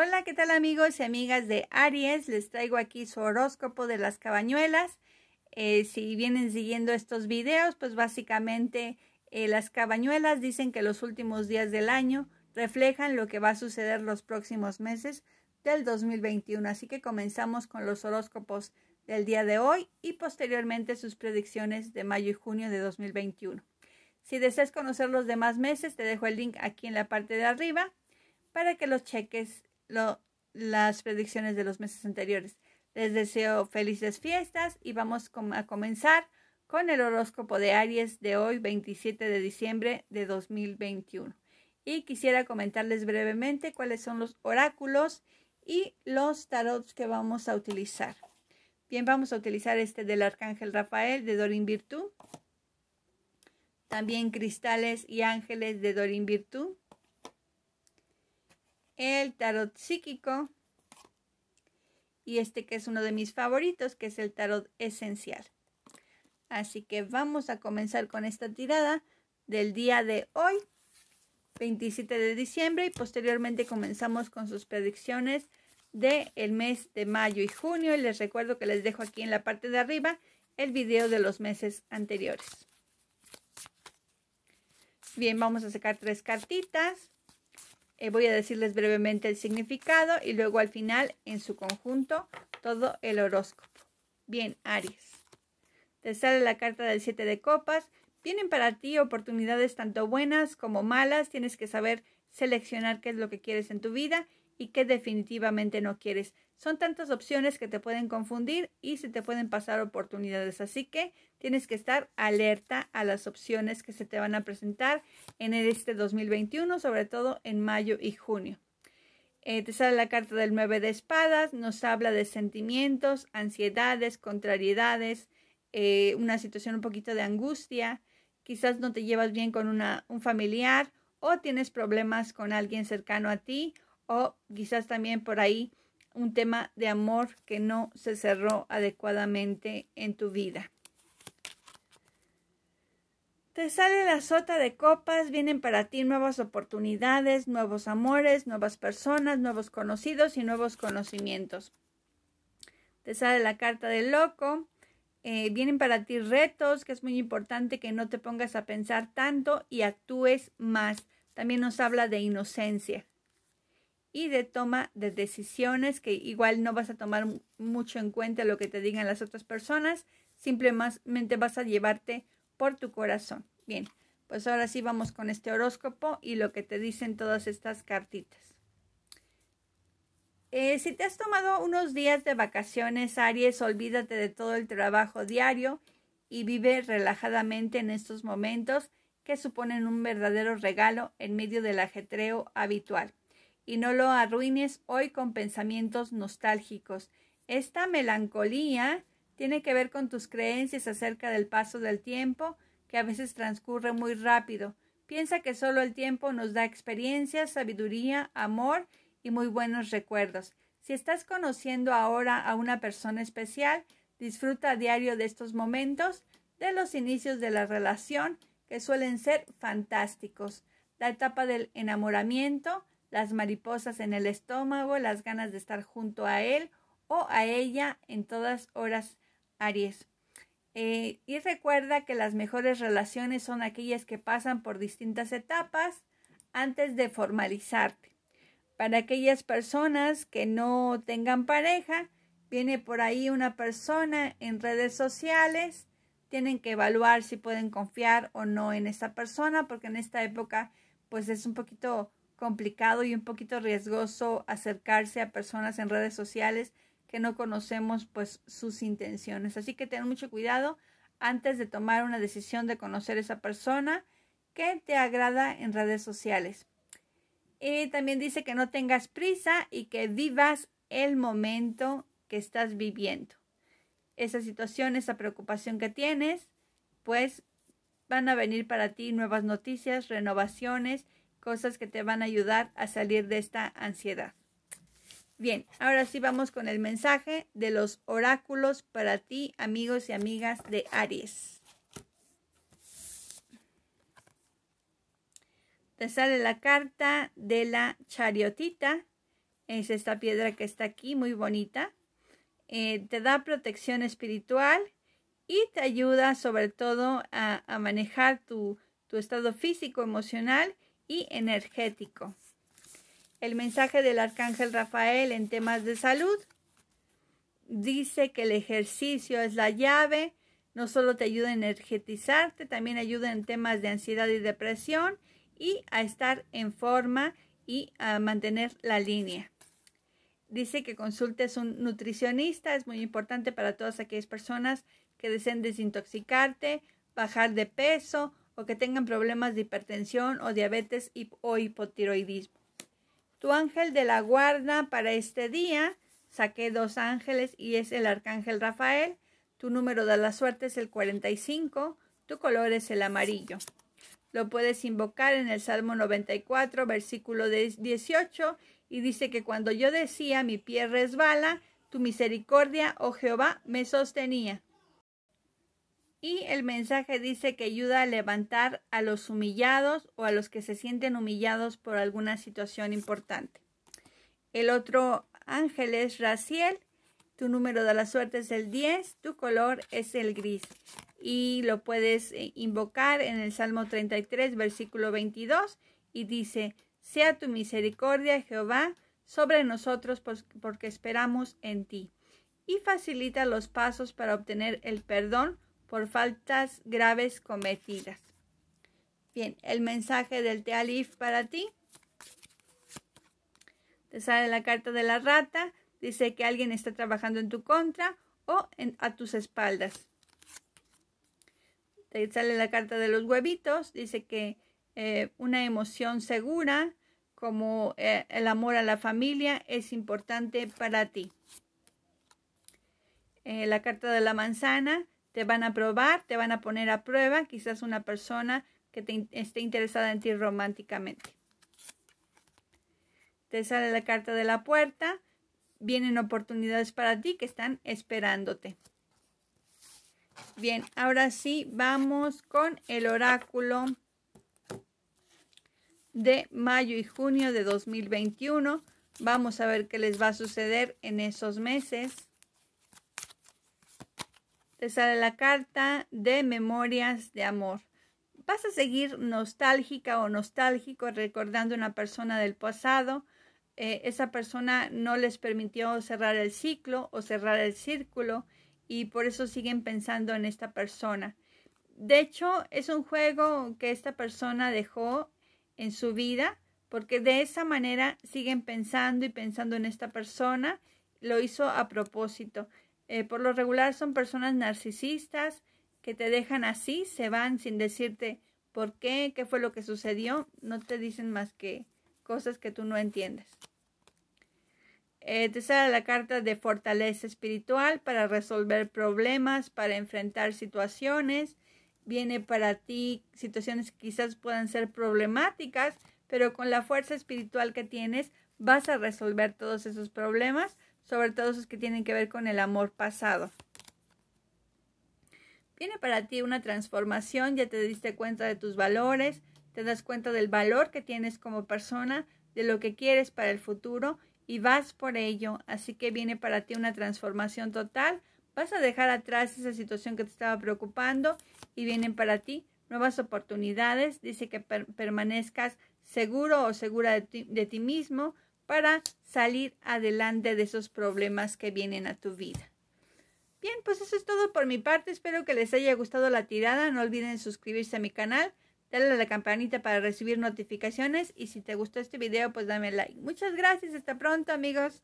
Hola, ¿qué tal amigos y amigas de Aries? Les traigo aquí su horóscopo de las cabañuelas. Eh, si vienen siguiendo estos videos, pues básicamente eh, las cabañuelas dicen que los últimos días del año reflejan lo que va a suceder los próximos meses del 2021. Así que comenzamos con los horóscopos del día de hoy y posteriormente sus predicciones de mayo y junio de 2021. Si deseas conocer los demás meses, te dejo el link aquí en la parte de arriba para que los cheques las predicciones de los meses anteriores. Les deseo felices fiestas y vamos a comenzar con el horóscopo de Aries de hoy, 27 de diciembre de 2021. Y quisiera comentarles brevemente cuáles son los oráculos y los tarots que vamos a utilizar. Bien, vamos a utilizar este del Arcángel Rafael de Dorin Virtú También cristales y ángeles de Dorin Virtud el tarot psíquico y este que es uno de mis favoritos, que es el tarot esencial. Así que vamos a comenzar con esta tirada del día de hoy, 27 de diciembre, y posteriormente comenzamos con sus predicciones del el mes de mayo y junio. Y les recuerdo que les dejo aquí en la parte de arriba el video de los meses anteriores. Bien, vamos a sacar tres cartitas. Eh, voy a decirles brevemente el significado y luego al final, en su conjunto, todo el horóscopo. Bien, Aries. Te sale la carta del 7 de copas. Tienen para ti oportunidades tanto buenas como malas. Tienes que saber seleccionar qué es lo que quieres en tu vida y que definitivamente no quieres. Son tantas opciones que te pueden confundir y se te pueden pasar oportunidades, así que tienes que estar alerta a las opciones que se te van a presentar en este 2021, sobre todo en mayo y junio. Eh, te sale la carta del 9 de espadas, nos habla de sentimientos, ansiedades, contrariedades, eh, una situación un poquito de angustia, quizás no te llevas bien con un familiar o tienes problemas con alguien cercano a ti o quizás también por ahí un tema de amor que no se cerró adecuadamente en tu vida. Te sale la sota de copas, vienen para ti nuevas oportunidades, nuevos amores, nuevas personas, nuevos conocidos y nuevos conocimientos. Te sale la carta del loco, eh, vienen para ti retos, que es muy importante que no te pongas a pensar tanto y actúes más. También nos habla de inocencia y de toma de decisiones, que igual no vas a tomar mucho en cuenta lo que te digan las otras personas, simplemente vas a llevarte por tu corazón. Bien, pues ahora sí vamos con este horóscopo y lo que te dicen todas estas cartitas. Eh, si te has tomado unos días de vacaciones, Aries, olvídate de todo el trabajo diario y vive relajadamente en estos momentos que suponen un verdadero regalo en medio del ajetreo habitual y no lo arruines hoy con pensamientos nostálgicos. Esta melancolía tiene que ver con tus creencias acerca del paso del tiempo, que a veces transcurre muy rápido. Piensa que solo el tiempo nos da experiencia, sabiduría, amor y muy buenos recuerdos. Si estás conociendo ahora a una persona especial, disfruta a diario de estos momentos, de los inicios de la relación, que suelen ser fantásticos. La etapa del enamoramiento, las mariposas en el estómago, las ganas de estar junto a él o a ella en todas horas, Aries. Eh, y recuerda que las mejores relaciones son aquellas que pasan por distintas etapas antes de formalizarte. Para aquellas personas que no tengan pareja, viene por ahí una persona en redes sociales, tienen que evaluar si pueden confiar o no en esa persona, porque en esta época pues es un poquito complicado y un poquito riesgoso acercarse a personas en redes sociales que no conocemos pues sus intenciones. Así que ten mucho cuidado antes de tomar una decisión de conocer esa persona que te agrada en redes sociales. Y también dice que no tengas prisa y que vivas el momento que estás viviendo. Esa situación, esa preocupación que tienes, pues van a venir para ti nuevas noticias, renovaciones cosas que te van a ayudar a salir de esta ansiedad. Bien, ahora sí vamos con el mensaje de los oráculos para ti, amigos y amigas de Aries. Te sale la carta de la chariotita. Es esta piedra que está aquí, muy bonita. Eh, te da protección espiritual y te ayuda sobre todo a, manejar tu, tu estado físico, emocional y energético. El mensaje del arcángel Rafael en temas de salud dice que el ejercicio es la llave, no solo te ayuda a energetizarte, también ayuda en temas de ansiedad y depresión y a estar en forma y a mantener la línea. Dice que consultes un nutricionista, es muy importante para todas aquellas personas que deseen desintoxicarte, bajar de peso o que tengan problemas de hipertensión o diabetes o hipotiroidismo. Tu ángel de la guarda para este día, saqué dos ángeles y es el arcángel Rafael. Tu número de la suerte es el 45, tu color es el amarillo. Lo puedes invocar en el Salmo 94, versículo 18, y dice que cuando yo decía mi pie resbala, tu misericordia, oh Jehová, me sostenía. Y el mensaje dice que ayuda a levantar a los humillados o a los que se sienten humillados por alguna situación importante. El otro ángel es Raciel. Tu número de la suerte es el 10. Tu color es el gris. Y lo puedes eh, invocar en el Salmo 33, versículo 22. Y dice, sea tu misericordia, Jehová, sobre nosotros pues, porque esperamos en ti. Y facilita los pasos para obtener el perdón por faltas graves cometidas. Bien, el mensaje del Tealif para ti. Te sale la carta de la rata, dice que alguien está trabajando en tu contra o a tus espaldas. Te sale la carta de los huevitos, dice que eh, una emoción segura como eh, el amor a la familia es importante para ti. Eh, la carta de la manzana te van a probar, te van a poner a prueba, quizás una persona que te esté interesada en ti románticamente. Te sale la carta de la puerta, vienen oportunidades para ti que están esperándote. Bien, ahora sí vamos con el oráculo de mayo y junio de 2021. Vamos a ver qué les va a suceder en esos meses te sale la carta de memorias de amor. Vas a seguir nostálgica o nostálgico recordando una persona del pasado. Eh, esa persona no les permitió cerrar el ciclo o cerrar el círculo y por eso siguen pensando en esta persona. De hecho, es un juego que esta persona dejó en su vida porque de esa manera siguen pensando y pensando en esta persona. Lo hizo a propósito. Eh, por lo regular son personas narcisistas que te dejan así, se van sin decirte por qué, qué fue lo que sucedió, no te dicen más que cosas que tú no entiendes. Eh, te sale la carta de fortaleza espiritual para resolver problemas, para enfrentar situaciones. Viene para ti situaciones que quizás puedan ser problemáticas, pero con la fuerza espiritual que tienes vas a resolver todos esos problemas sobre todo esos que tienen que ver con el amor pasado. Viene para ti una transformación, ya te diste cuenta de tus valores, te das cuenta del valor que tienes como persona, de lo que quieres para el futuro y vas por ello. Así que viene para ti una transformación total, vas a dejar atrás esa situación que te estaba preocupando y vienen para ti nuevas oportunidades. Dice que permanezcas seguro o segura de ti mismo, para salir adelante de esos problemas que vienen a tu vida. Bien, pues eso es todo por mi parte. Espero que les haya gustado la tirada. No olviden suscribirse a mi canal, darle a la campanita para recibir notificaciones y si te gustó este video, pues dame like. Muchas gracias. Hasta pronto, amigos.